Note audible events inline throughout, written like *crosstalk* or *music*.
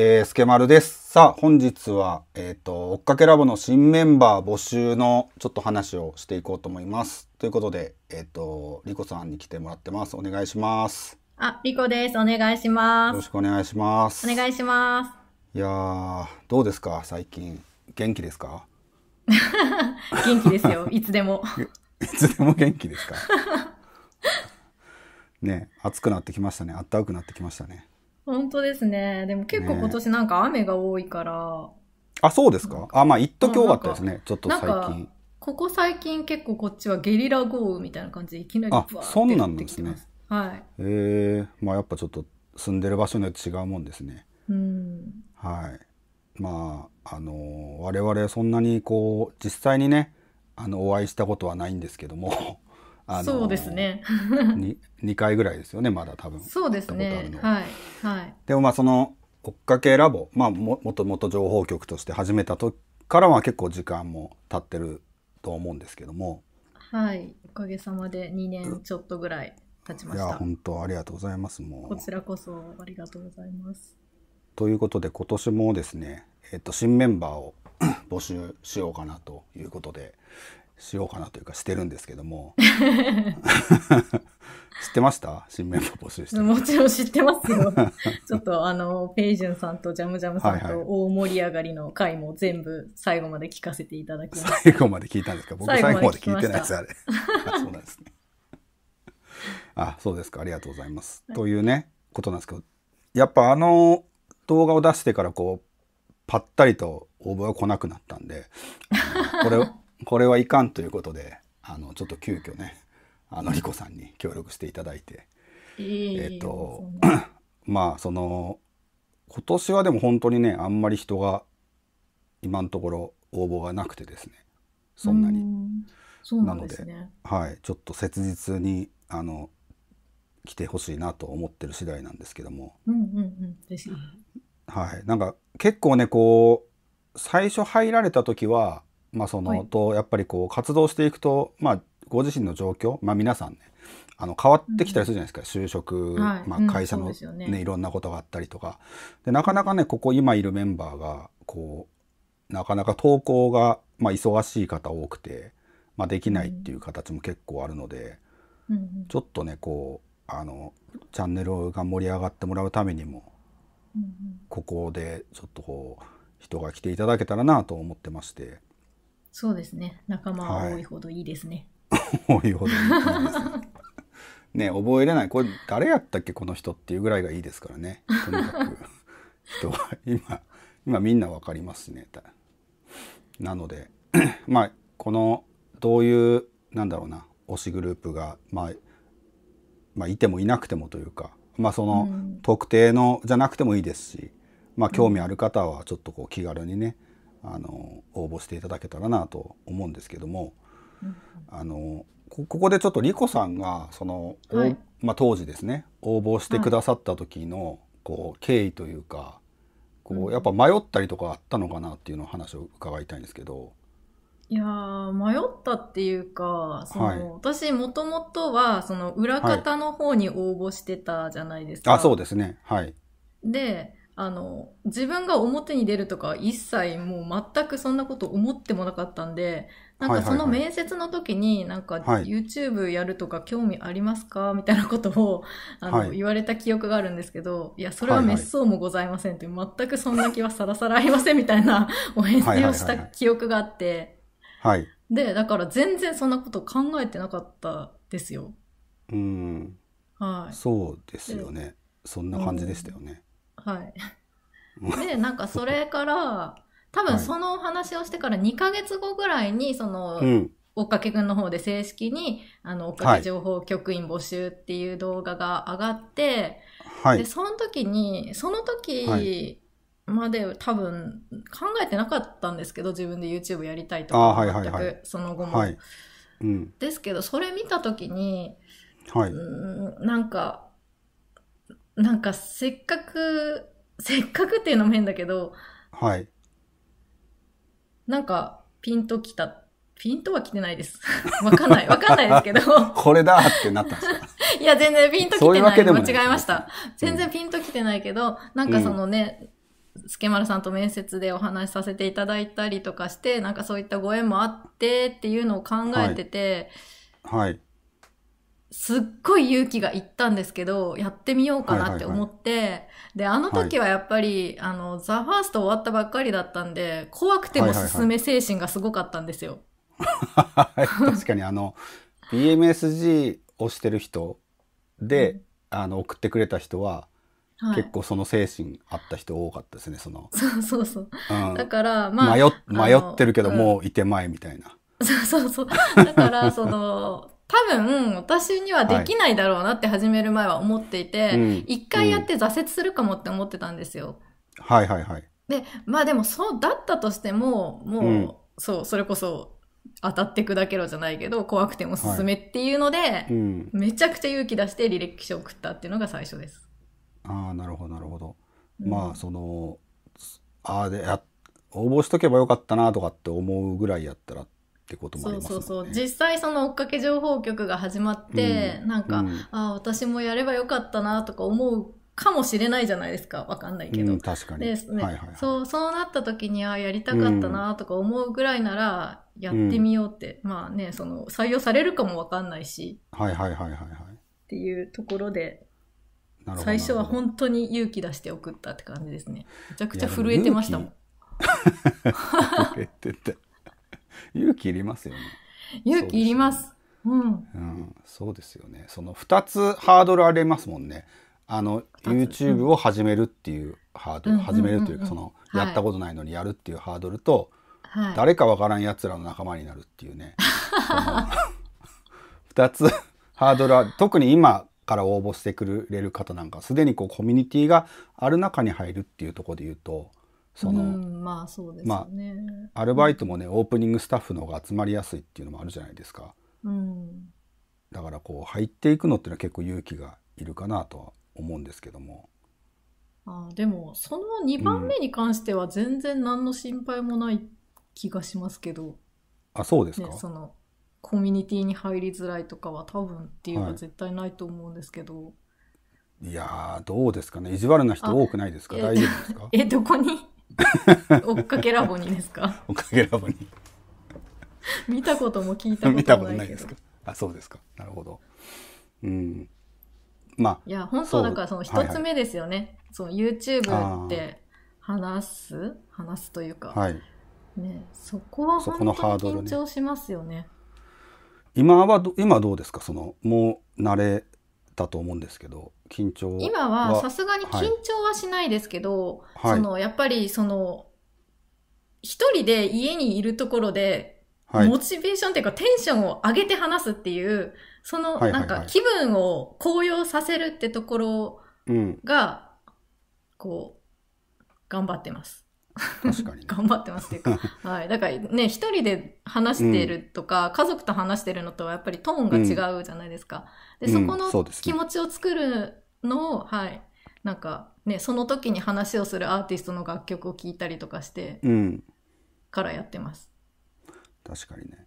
えー、スケマルです。さあ、本日は、えっ、ー、と、追っかけラボの新メンバー募集のちょっと話をしていこうと思います。ということで、えっ、ー、と、リコさんに来てもらってます。お願いします。あ、リコです。お願いします。よろしくお願いします。お願いします。いやどうですか最近。元気ですか元気ですよ。*laughs* いつでも。いつでも元気ですかね、暑くなってきましたね。暖かくなってきましたね。本当ですね。でも結構今年なんか雨が多いから。あ、そうですかあ、まあ、一時多かったですね。ちょっと最近。ここ最近結構こっちはゲリラ豪雨みたいな感じでいきなりバーってあ、そうなんですね。はい。ええー、まあやっぱちょっと住んでる場所によって違うもんですね。うん。はい。まあ、あのー、我々そんなにこう、実際にね、あの、お会いしたことはないんですけどもあのそうですね 2, 2回ぐらいですよねまだ多分そうですねはい、はい、でもまあその追っかけラボまあももともと情報局として始めた時からは結構時間も経ってると思うんですけどもはいおかげさまで2年ちょっとぐらい経ちましたいや本当ありがとうございますもうこちらこそありがとうございますということで今年もですねえっと新メンバーを *coughs* 募集しようかなということで、しようかなというかしてるんですけども *laughs* 知ってました新メンバー募集してもちろん知ってますよ *laughs* ちょっとあのペイジュンさんとジャムジャムさんと大盛り上がりの回も全部最後まで聞かせていただきました最後まで聞いたんですか僕最後まで聞いてないですあれ *laughs* あそうなんですねあそうですかありがとうございます、はい、というねことなんですけどやっぱあの動画を出してからこうぱったりと応募が来なくなったんでこれこれはいかんということであのちょっと急遽ねあのリコさんに協力していただいて、えっと、まあその今年はでも本当にねあんまり人が今のところ応募がなくてですねそんなに。なね、なのではい、ちょっと切実にあの来てほしいなと思ってる次第なんですけども。うんうんうん、はい、なんか結構ねこう最初入られた時はまあ、その、とやっぱりこう活動していくと、まあ、ご自身の状況、まあ、皆さんねあの変わってきたりするじゃないですか、うん、就職、まあ、会社のね、うん、ねいろんなことがあったりとかでなかなかねここ今いるメンバーがこうなかなか投稿が、まあ、忙しい方多くて、まあ、できないっていう形も結構あるので、うん、ちょっとねこうあのチャンネルが盛り上がってもらうためにも、ここでちょっとこう人が来ていただけたらなと思ってまして。そうですね。仲間は多いほどいいですね。多いほどいいですね。*laughs* ね覚えれないこれ誰やったっけこの人っていうぐらいがいいですからねとにかく人は今今みんな分かりますねなので *clears throat* まあこのどういうなんだろうな推しグループが、まあ、まあいてもいなくてもというかまあその、特定のじゃなくてもいいですし、まあ興味ある方はちょっとこう気軽にね、うんあの応募していただけたらなと思うんですけども、うん、あのここでちょっとリコさんがその、はい、まあ、当時ですね応募してくださった時の、はい、こう経緯というかこうやっぱ迷ったりとかあったのかなっていうの話を伺いたいんですけど。いや迷ったっていうか、その、はい、私もともとは、その裏方の方に応募してたじゃないですか。はい、あ、そうですね。はい。で、あの、自分が表に出るとか一切もう全くそんなこと思ってもなかったんで、なんかその面接の時に、なんか YouTube やるとか興味ありますかみたいなことをあの、はい、言われた記憶があるんですけど、いや、それは滅相もございませんって、全くそんな気はさらさらありませんみたいな *laughs* お返事をした記憶があって、はい。で、だから全然そんなこと考えてなかったですよ。うん。はい。そうですよね。そんな感じでしたよね。はい。で、なんかそれから、多分そのお話をしてから2ヶ月後ぐらいに、その、はい、追っかけくんの方で正式に、あの、追っかけ情報局員募集っていう動画が上がって、はい、で、その時に、その時まで多分考えてなかったんですけど、自分で YouTube やりたいとか、はいはいはその後も、はいうん。ですけど、それ見た時に、はい、んなんか、なんかせっかく、せっかくっていうのも変だけど、はい。なんかピンときた。ピンとは来てないです。*laughs* わかんない。わかんないですけど。*laughs* これだってなったんですか *laughs* いや、全然ピンと来てない。うう間違えました。全然ピンと来てないけど、うん、なんかそのね、スケマルさんと面接でお話しさせていただいたりとかして、なんかそういったご縁もあってっていうのを考えてて、はい、はいすっごい勇気がいったんですけど、やってみようかなって思って、はいはいはい、で、あの時はやっぱり、はい、あの、ザ・ファースト終わったばっかりだったんで、怖くても進め精神がすごかったんですよ。はいはいはい、*laughs* 確かにあの、BMSG をしてる人で、あの、送ってくれた人は、はい、結構その精神あった人多かったですね、その。そうそうそう。うん、だから、まあ。迷ってるけど、もういてまいみたいな。*laughs* そうそうそう。だから、その、多分、私にはできないだろうなって始める前は思っていて、一、はい、回やって挫折するかもって思ってたんですよ。はいはいはい。で、まあでも、そうだったとしても、もう、うん、そう、それこそ、当たって砕けろじゃないけど、怖くても進めっていうので、はいうん、めちゃくちゃ勇気出して履歴書を送ったっていうのが最初です。ああ、なるほどなるほど。まあ、その、ああ、で、応募しとけばよかったなとかって思うぐらいやったらってこともありますそうそうそう。実際その追っかけ情報局が始まって、うん、なんか、うん、あ私もやればよかったなとか思うかもしれないじゃないですか。わかんないけど。うん、確かに。で、ねはいはいはい、そう、そうなった時に、は、やりたかったなとか思うぐらいなら、やってみようって、うん、まあね、その、採用されるかもわかんないし。はいはいはいはいっていうところで、最初は本当に勇気出して送ったって感じですね。めちゃくちゃ震えてましたもん。*laughs* 震えてて。*laughs* 勇気いりますよね。勇気いります。うん、うん、そうですよね。その二つハードルありますもんね。あの YouTube を始めるっていうハードル、うん、始めるというかその、やったことないのにやるっていうハードルと、はい、誰かわからん奴らの仲間になるっていうね。*laughs* 二つハードルは特に今から応募してくれる方なんかすでにこうコミュニティがある中に入るっていうところで言うとその、うん、まあそうですね、まあ、アルバイトもね、オープニングスタッフの方が集まりやすいっていうのもあるじゃないですか、うん、だからこう入っていくのっていうのは結構勇気がいるかなとは思うんですけどもあでもその2番目に関しては全然何の心配もない気がしますけど、うん、あそうですか、ね、そのコミュニティに入りづらいとかは多分っていうのは絶対ないと思うんですけど、はいいやどうですかね。意地悪な人多くないですか大丈夫ですかえ、どこに *laughs* 追っかけラボにですか追っかけラボに見たことも聞いたこともないないですかあそうですかなるほどうんまあいや本当だからその一つ目ですよね、はいはい、その YouTube って話す話すというか、はいね、そこは本当に緊張しますよね今は今どうですかそのもう慣れたと思うんですけど緊張今はさすがに緊張はしないですけど、はい、そのやっぱりその一人で家にいるところで、はい、モチベーションっていうかテンションを上げて話すっていうそのなんか気分を高揚させるってところが、こう頑張ってます。確かに、ね、*laughs* 頑張ってますっていうか、*laughs* はい、だからね一人で話してるとか、うん、家族と話してるのとはやっぱりトーンが違うじゃないですか、うん、でそこの気持ちを作るのを、うんね、はいなんかねその時に話をするアーティストの楽曲を聴いたりとかして、からやってます確かにね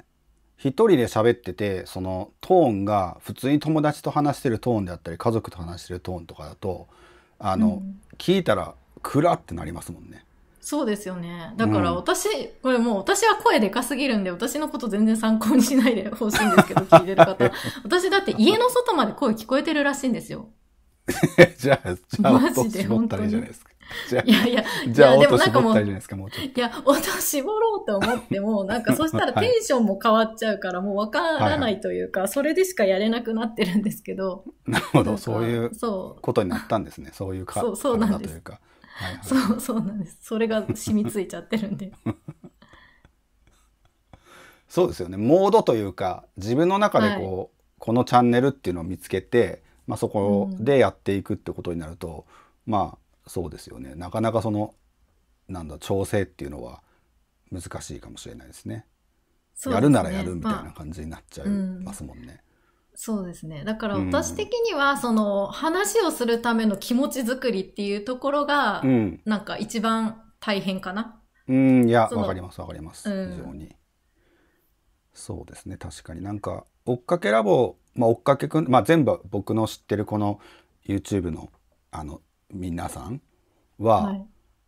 一人で喋っててそのトーンが普通に友達と話してるトーンであったり家族と話してるトーンとかだとあの、聞いたらクラってなりますもんねそうですよね。だから私、うん、これもう私は声でかすぎるんで、私のこと全然参考にしないでほしいんですけど、聞いてる方。*laughs* 私だって家の外まで声聞こえてるらしいんですよ。*laughs* じゃあ、じゃあ、マジで本当に。じゃないでいやいや、じゃあ、でもなんかもう、いや、音絞ろうと思っても、なんかそしたら *laughs* テンションも変わっちゃうから、もうわからないというか、それでしかやれなくなってるんですけど。なるほど、そういうことになったんですね。そういうか、そうそうなんですというか。そうそうなんですそれが染みついちゃってるんで *laughs* そうですよねモードというか自分の中でこう、はい、このチャンネルっていうのを見つけて、まあ、そこでやっていくってことになると、うん、まあそうですよねなかなかそのなんだ調整っていうのは難しいかもしれないですね。すねやるならやるみたいな感じになっちゃいますもんね。まあうんそうですね。だから私的には、その話をするための気持ち作りっていうところが、うん、なんか一番大変かな。うん、いや、わかりますわかります。非常に。そうですね、確かになんか、追っかけラボ、まあ、追っかけくん、まあ、全部僕の知ってるこの YouTube の、あの、皆さんは、はい、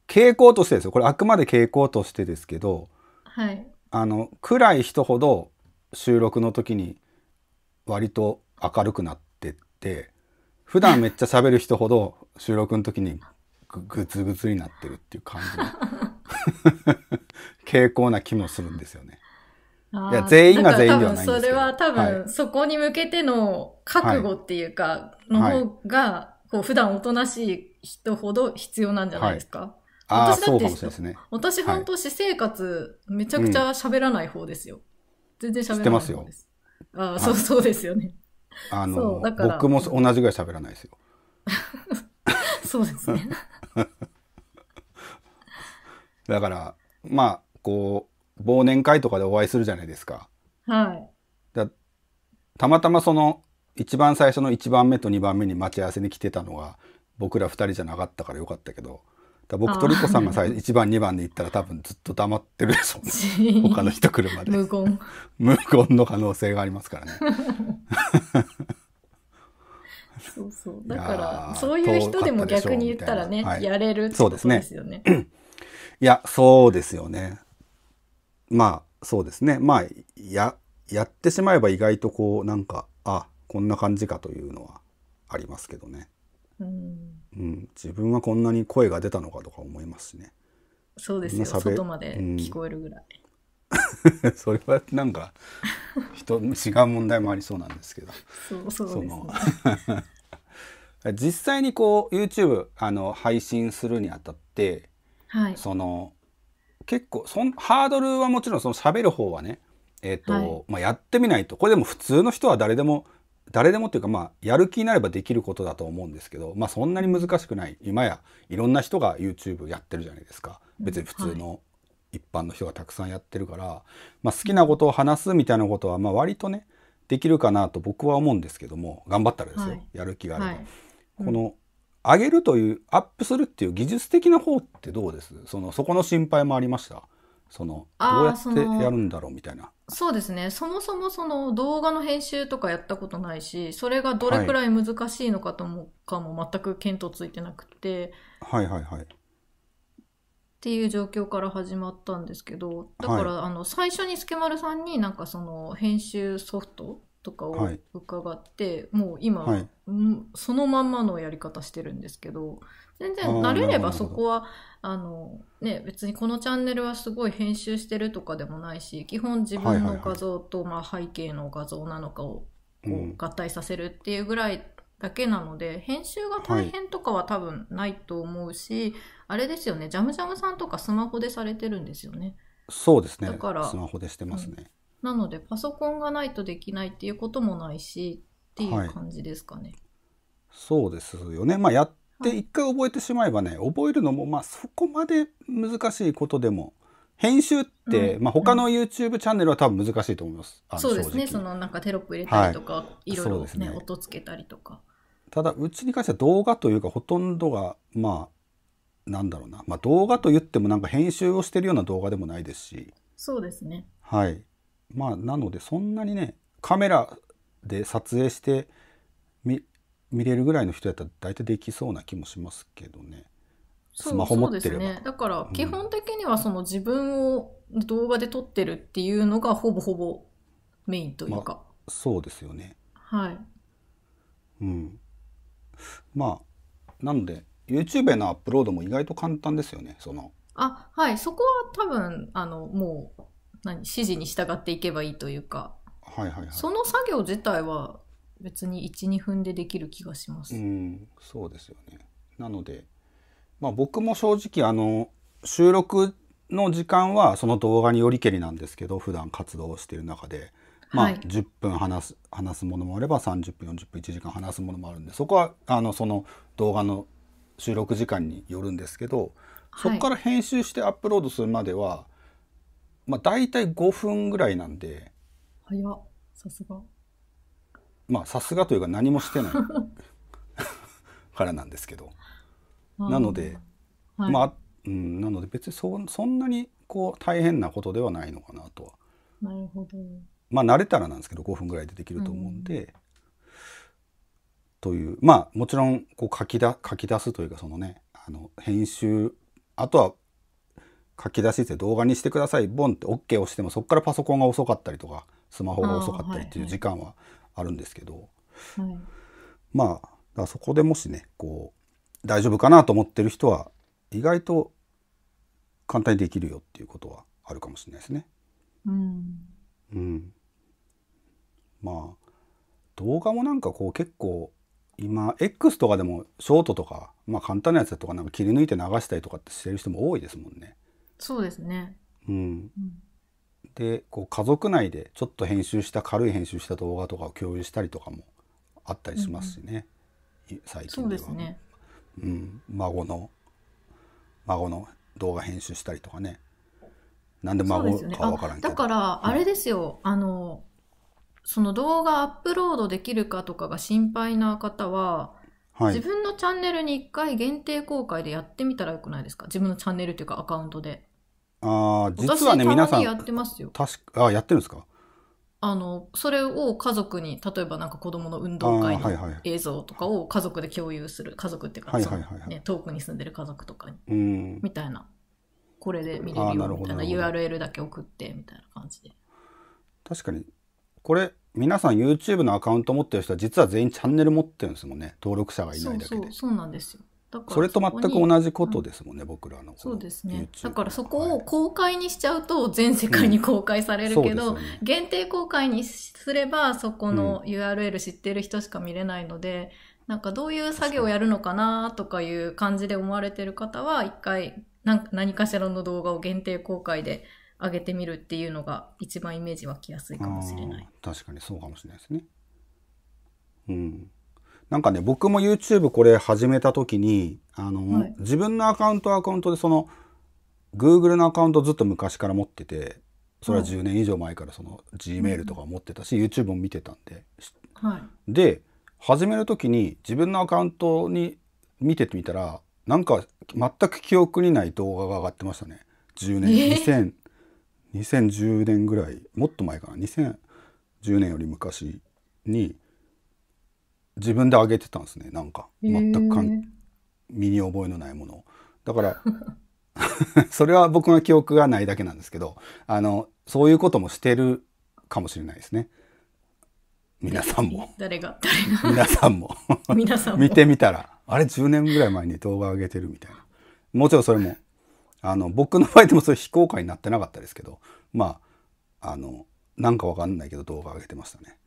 傾向としてですよ。これあくまで傾向としてですけど、はい。あの、暗い人ほど収録の時に割と明るくなってって普段めっちゃ喋る人ほど収録の時にグツグツになってるっていう感じ *laughs* 傾向な気もするんですよね。いや全員が全員ではないんですけど。それは多分、そこに向けての覚悟っていうか、の方が、はい、こう普段おとなしい人ほど必要なんじゃないですか、はい私だってそうですね。私本当私生活、めちゃくちゃ喋らない方ですよ。はい、全然喋らない方です。あそうそうですよね。あの、僕も同じぐらい喋らないですよ。*laughs* そうですね。*laughs* だから、まあ、こう、忘年会とかでお会いするじゃないですか。はい。だたまたまその、一番最初の一番目と二番目に待ち合わせに来てたのが、僕ら二人じゃなかったからよかったけど、僕トリコさんがさ1番2番で行ったら多分ずっと黙ってるでしょうね *laughs* 他の人来るまで無言 *laughs* 無言の可能性がありますからねそうそうだからそういう人でも逆に言ったらね、やれるってことですよねそうですねいやそうですよねまあそうですねまあややってしまえば意外とこうなんかあこんな感じかというのはありますけどねうんうん、自分はこんなに声が出たのかとか思いますしねそうですよ外まで聞こえるぐらい、うん、それはなんか人違う問題もありそうなんですけどそうそうです、ね、*laughs* 実際にこう YouTube あの配信するにあたって、はい、その結構そんハードルはもちろんその喋る方はねえと、まあ、やってみないとこれでも普通の人は誰でも誰でもっていうかまあやる気になればできることだと思うんですけどまあそんなに難しくない今やいろんな人が YouTube やってるじゃないですか別に普通の一般の人がたくさんやってるから、はい、まあ、好きなことを話すみたいなことはまあ割とねできるかなと僕は思うんですけども頑張ったらですよ、はい、やる気があれば、はいうん、この上げるというアップするっていう技術的な方ってどうですそのそこの心配もありましたそのどうやってやるんだろうみたいなそうですね。そもそもその動画の編集とかやったことないし、それがどれくらい難しいのかとも、かも全く見当ついてなくて、はいはいはい。っていう状況から始まったんですけど、だから、あの、最初にスケマルさんになんかその編集ソフトとかを伺って、はい、もう今、はい、そのまんまのやり方してるんですけど全然慣れればそこはあの、ね、別にこのチャンネルはすごい編集してるとかでもないし基本自分の画像と、まあ、背景の画像なのかを合体させるっていうぐらいだけなので、うん、編集が大変とかは多分ないと思うし、はい、あれですよねジャムジャムさんとかスマホでされてるんですよね。そうですねだからスマホでしてますね、うんなのでパソコンがないとできないっていうこともないしっていう感じですかね。はい、そうですよね、まあ、やって一回覚えてしまえばね、はい、覚えるのもまあそこまで難しいことでも編集って、うん、まあ、他の YouTube チャンネルは多分難しいと思います。そうですねそのなんかテロップ入れたりとか、はい、いろいろね、ね音つけたりとか。ただうちに関しては動画というかほとんどがまあなんだろうな、まあ、動画と言ってもなんか編集をしてるような動画でもないですしそうですねはいまあなのでそんなにねカメラで撮影して見れるぐらいの人やったら大体できそうな気もしますけどね。スマホ持ってれば。ね、だから基本的にはその自分を動画で撮ってるっていうのがほぼほぼメインというか。まあ、そうですよね。はい。うん。まあなので YouTube へのアップロードも意外と簡単ですよね。そのあはいそこは多分あのもう何指示に従っていけばいいというか、はいはいはい、その作業自体は別に12分でできる気がします。うんそうですよねなので、まあ、僕も正直あの収録の時間はその動画によりけりなんですけど普段活動している中で、まあ、10分話す話すものもあれば30分40分1時間話すものもあるんでそこはあのその動画の収録時間によるんですけどそこから編集してアップロードするまでは、まあ、大体5分ぐらいなんで、早っ、さすが。まあ、さすがというか何もしてない *laughs* からなんですけど。なので、はい、まあ、うん、なので別にそそんなにこう大変なことではないのかなとは。なるほど。まあ慣れたらなんですけど5分ぐらいでできると思うんで、うん、というまあもちろんこう書きだ書き出すというかそのねあの編集あとは書き出して動画にしてくださいボンって OK 押してもそこからパソコンが遅かったりとかスマホが遅かったりっていう時間はあるんですけど、はいはい、まあそこでもしねこう大丈夫かなと思ってる人は意外と簡単にできるよっていうことはあるかもしれないですね。うん、うん、まあ動画もなんかこう結構今 X とかでもショートとか、まあ、簡単なやつとかなんか切り抜いて流したりとかってしてる人も多いですもんね。そうですね。うん。でこう家族内でちょっと編集した軽い編集した動画とかを共有したりとかもあったりしますしね、うん、最近ではそうですね、うん、孫の孫の動画編集したりとかねなんで孫かわからんけど、ね、だからあれですよ、うん、あのその動画アップロードできるかとかが心配な方ははい、自分のチャンネルに1回限定公開でやってみたらよくないですか自分のチャンネルというかアカウントで。ああ、実はね、皆さん。やってますよ。確か、あやってるんですかあの、それを家族に、例えばなんか子供の運動会の映像とかを家族で共有する。家族っていうか、はいはいはいはい、ね、遠くに住んでる家族とかに。うん、みたいな。これで見れるよみたいな URL だけ送ってみたいな感じで。確かに。これ、皆さん YouTube のアカウント持ってる人は実は全員チャンネル持ってるんですもんね登録者がいないだけでそうなんですよだからそれと全く同じことですもんね、うん、僕らのそうですねだからそこを公開にしちゃうと全世界に公開されるけど、うんね、限定公開にすればそこの URL 知ってる人しか見れないので、うん、なんかどういう作業をやるのかなとかいう感じで思われてる方は一回何かしらの動画を限定公開で上げてみるっていうのが一番イメージ湧きやすいかもしれない。確かにそうかもしれないですね。うん。なんかね、僕も YouTube これ始めた時に、あの、はい、自分のアカウントアカウントでその、Google のアカウントずっと昔から持ってて、それは10年以上前からその Gmail とか持ってたし、うん、YouTube も見てたんで。はい、で、始める時に自分のアカウントに見てみたら、なんか全く記憶にない動画が上がってましたね。10年、えー、2010年ぐらいもっと前かな2010年より昔に自分であげてたんですねなんか全くかん、身に覚えのないものだから *laughs* それは僕の記憶がないだけなんですけどあのそういうこともしてるかもしれないですね皆さんも *laughs* 誰が皆さんも *laughs* 見てみたらあれ10年ぐらい前に動画上げてるみたいなもちろんそれもあの、僕の場合でもそれ非公開になってなかったですけど、まあ、あの、なんかわかんないけど動画上げてましたね。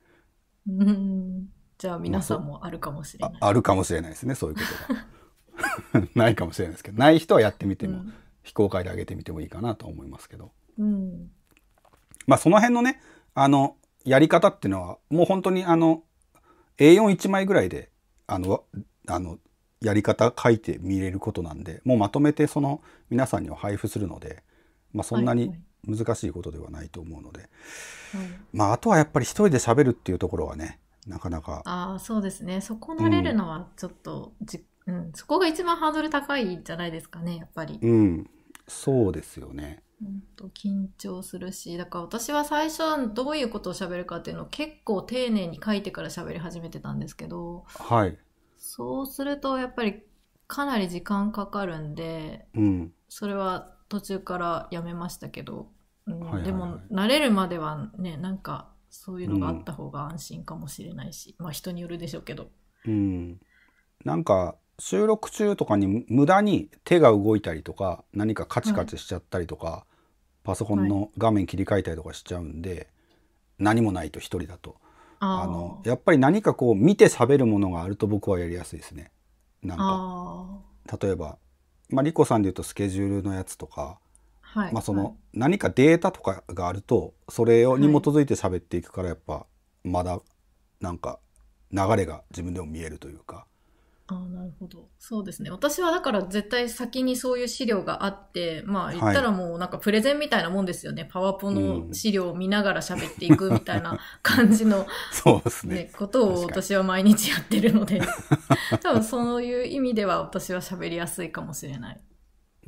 うん。じゃあ皆さんもあるかもしれない、まあ、あ。あるかもしれないですね、そういうことが。*laughs* ないかもしれないですけど、ない人はやってみても、うん、非公開で上げてみてもいいかなと思いますけど。うん。まあ、その辺のね、あの、やり方っていうのは、もう本当にあの、A41 枚ぐらいで、あの、あのやり方書いて見れることなんでもうまとめてその皆さんには配布するので、まあ、そんなに難しいことではないと思うので、はいはい、まあ、あとはやっぱり一人で喋るっていうところはねなかなかあそうですねそこ慣れるのはちょっとじ、うん、うん、そこが一番ハードル高いんじゃないですかねやっぱり。うん、そうですよね、緊張するしだから私は最初どういうことを喋るかっていうのを結構丁寧に書いてから喋り始めてたんですけど、はい、そうするとやっぱりかなり時間かかるんで、うん、それは途中からやめましたけど、うんでも慣れるまではねなんかそういうのがあった方が安心かもしれないし、うん、まあ人によるでしょうけど。うん、なんか収録中とかに無駄に手が動いたりとか何かカチカチしちゃったりとか、はい、パソコンの画面切り替えたりとかしちゃうんで、はい、何もないと1人だとあのやっぱり何かこう見て喋るものがあると僕はやりやすいですね。なんか例えば、まあ、リコさんで言うとスケジュールのやつとか、はい、まあ、その何かデータとかがあるとそれをに基づいて喋っていくからやっぱまだなんか流れが自分でも見えるというか、あなるほど。そうですね。私はだから絶対先にそういう資料があって、まあ言ったらもうなんかプレゼンみたいなもんですよね。はい、パワポの資料を見ながら喋っていくみたいな *laughs* 感じの、うん、そうですね、ことを私は毎日やってるので、多分そういう意味では私は喋りやすいかもしれない。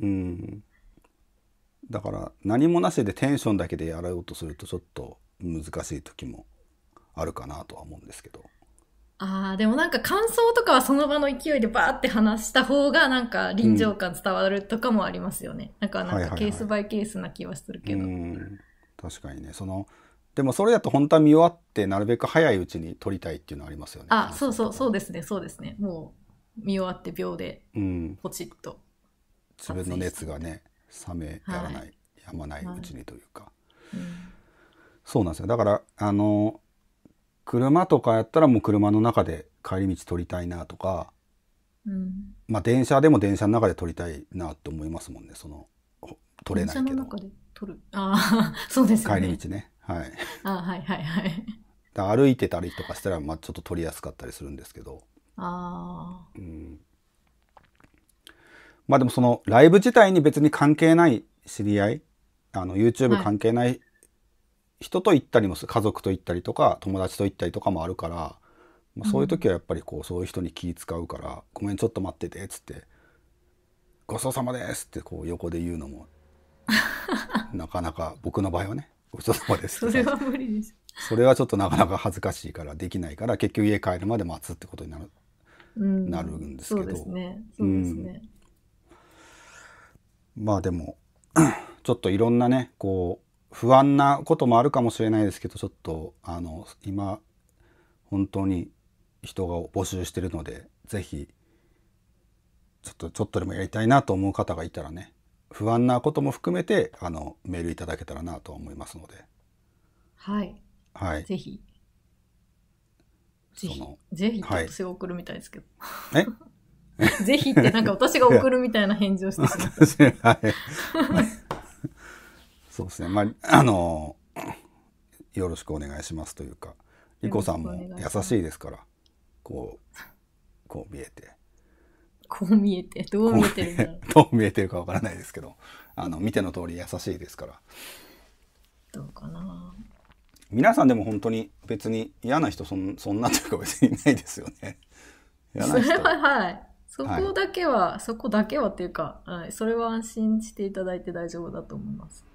うん。だから何もなしでテンションだけでやろうとするとちょっと難しい時もあるかなとは思うんですけど。ああ、でもなんか感想とかはその場の勢いでバーって話した方がなんか臨場感伝わるとかもありますよね。うん、なんかなんかケースバイケースな気はするけど。はいはいはい、確かにね。その、でもそれだと本当は見終わってなるべく早いうちに撮りたいっていうのはありますよね。あ、そうそう、そうですね、そうですね。もう見終わって秒で、ポチッと、うん、自分の熱がね、冷めやらない、はい、やまないうちにというか。はいうん、そうなんですよ。だから、あの、車とかやったらもう車の中で帰り道撮りたいなとか、うん、まあ電車でも電車の中で撮りたいなって思いますもんねその撮れないけど電車の中で撮るああ *laughs* そうですね帰り道ねはいあはいはいはい歩いてたりとかしたらまあちょっと撮りやすかったりするんですけどああうんまあでもそのライブ自体に別に関係ない知り合いあの YouTube 関係ない人と行ったりもする家族と行ったりとか友達と行ったりとかもあるから、まあ、そういう時はやっぱりこうそういう人に気使うから「うん、ごめんちょっと待ってて」っつって「ごちそうさまです」ってこう横で言うのも *laughs* なかなか僕の場合はね「ごちそうさまです」それは無理ですそれはちょっとなかなか恥ずかしいからできないから結局家帰るまで待つってことになる,、うん、なるんですけどそうですねそうですね、うん、まあでも *clears throat* ちょっといろんなねこう不安なこともあるかもしれないですけどちょっとあの今本当に人が募集してるのでぜひちょっとちょっとでもやりたいなと思う方がいたらね不安なことも含めてあのメールいただけたらなと思いますのではい、はい、ぜひぜひぜひって私が送るみたいですけど、はい、え *laughs* ぜひってなんか私が送るみたいな返事をしてしまった。は *laughs* いそうですねまああのよろしくお願いしますというか莉子さんも優しいですからこうこう見えてこう見えてどう見えてるんだろう *laughs* どう見えてるかわからないですけどあの見ての通り優しいですからどうかな皆さんでも本当に別に嫌な人そん *laughs* そんなというか別にいないですよねそれははいそこだけは、はい、そこだけはっていうか、はい、それは安心していただいて大丈夫だと思います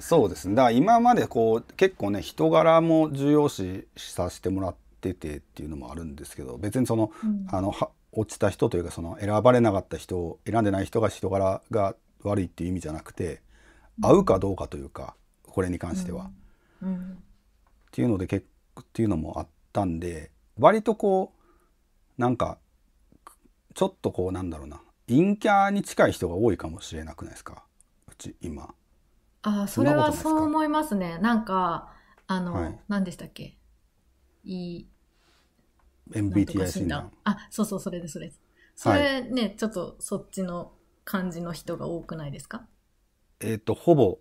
そうですねだから今までこう結構ね人柄も重要視させてもらっててっていうのもあるんですけど別にそのうん、あの落ちた人というかその選ばれなかった人選んでない人が人柄が悪いっていう意味じゃなくて、合うかどうかというかこれに関しては。うんうん、っていうので結っていうのもあったんで割とこうなんかちょっとこうなんだろうな陰キャに近い人が多いかもしれなくないですかうち今。あそれはそう思いますね。なんか、あの、はい何でしたっけいい、MBTI 診診断あ、そうそう、それです、それです。それね、ちょっとそっちの感じの人が多くないですかえっ、と、ほぼ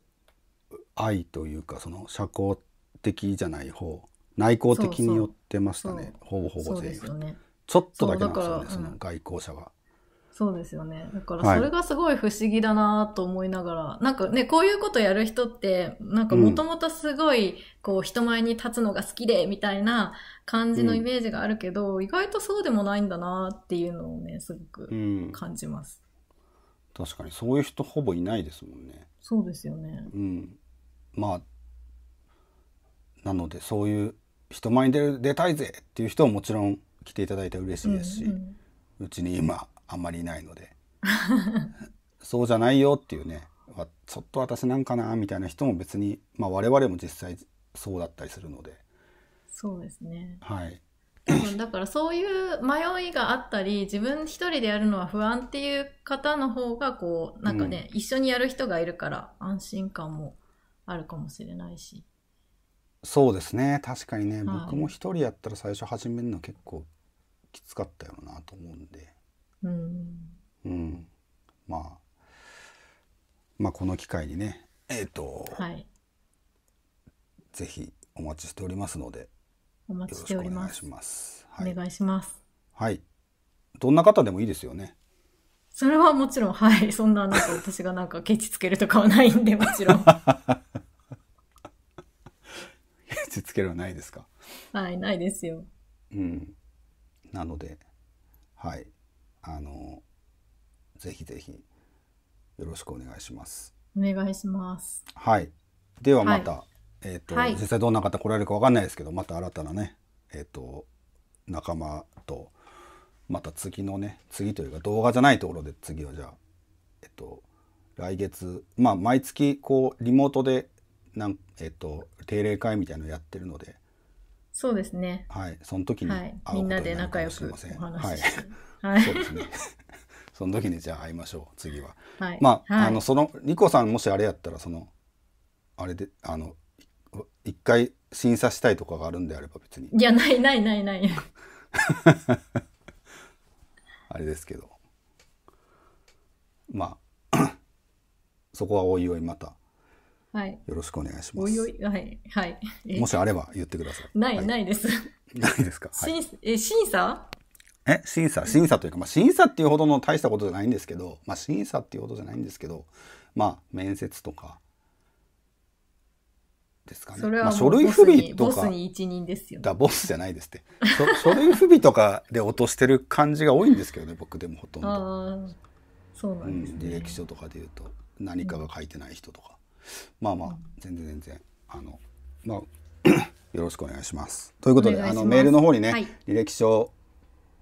愛というか、その社交的じゃない方、内向的によってましたね。ほぼほぼ全員ね。ちょっとだけなんですよね、そうだその外交者は。そうですよね。だからそれがすごい不思議だなと思いながら、はい、なんかね、こういうことやる人って、なんかもともとすごい、こう人前に立つのが好きで、みたいな感じのイメージがあるけど、うん、意外とそうでもないんだなっていうのをね、すごく感じます、うん。確かにそういう人ほぼいないですもんね。そうですよね。うん。まあ、なのでそういう人前に出る出たいぜっていう人はもちろん来ていただいて嬉しいですし、うんうん、うちに今、あんまりいないので *laughs* そうじゃないよっていうねちょっと私なんかなみたいな人も別に、まあ、我々も実際そうだったりするのでそうですねはいだからそういう迷いがあったり自分一人でやるのは不安っていう方の方がこうなんかね、うん、一緒にやる人がいるから安心感もあるかもしれないしそうですね確かにね、はい、僕も一人やったら最初始めるの結構きつかったよなと思うんでうん、うん、まあまあこの機会にねえっ、ー、と、はい、ぜひお待ちしておりますのでお待ちしております。お願いします。はい、お願いします。はい。どんな方でもいいですよね。それはもちろん、はい。そんな、なんか私がなんかケチつけるとかはないんで、もちろん。*laughs* ケチつけるはないですかはい、ないですよ。うん。なので、はい。あのぜひぜひよろしくお願いします。お願いします。はい。ではまた、はい、えっ、ー、と、はい、実際どんな方来られるかわかんないですけど、また新たなね、えっ、ー、と仲間とまた次のね、次というか動画じゃないところで次はじゃあえっ、ー、と来月まあ毎月こうリモートでなんえっ、と定例会みたいのやってるので。そうですね。はい、その時に、はい、みんなで仲良くお話しして、はいそうですね。*laughs* その時にじゃあ会いましょう次は、はい、まあはい、あのそのリコさんもしあれやったらそのあれであの一回審査したいとかがあるんであれば別にいやないないないない *laughs* あれですけどまあ *coughs* そこはおいおいまたはい、よろしくお願いします。おいおい、はい、はい。もしあれば言ってください。ない、はい、ないです。*laughs* ないですか。はい、え審査え審査審査というか、まあ、審査っていうほどの大したことじゃないんですけど、まあ、審査っていうほどじゃないんですけど、まあ、面接とかですかね。まあ、書類不備とか。ボスに一任ですよ、ね。だボスじゃないですって *laughs* 書類不備とかで落としてる感じが多いんですけどね、僕でもほとんど。そうなんですね、うん、履歴書とかでいうと、何かが書いてない人とか。うん、まあまあ、全然全然。あの、まあ *clears throat* よろしくお願いします。ということで、あのメールの方にね、はい、履歴書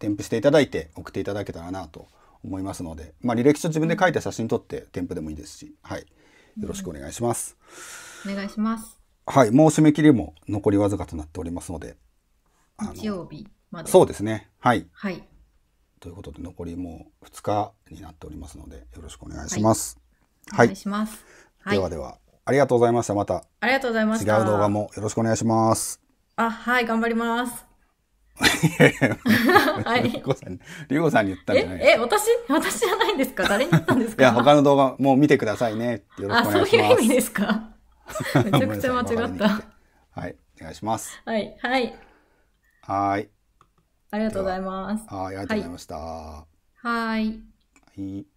添付していただいて送っていただけたらなと思いますので、まあ、履歴書自分で書いた写真撮って添付でもいいですし、はい、よろしくお願いします。お願いします。はい、もう締め切りも残りわずかとなっておりますので、日曜日まで。そうですね。はい。はい。ということで残りもう2日になっておりますので、よろしくお願いします。はい。お願いします。はい、ではでは、ありがとうございました。また。ありがとうございました。違う動画もよろしくお願いします。あ、はい、頑張ります。*laughs* はい。リコさん、リコさんに言ったんじゃないえ、え、私私じゃないんですか誰に言ったんですかいや、他の動画もう見てくださいね。よろしくお願いします。あ、そういう意味ですか *laughs* めちゃくちゃ間違った。はい。お願いします。はい。はい。はい。ありがとうございます。はい。ありがとうございました。はい。はい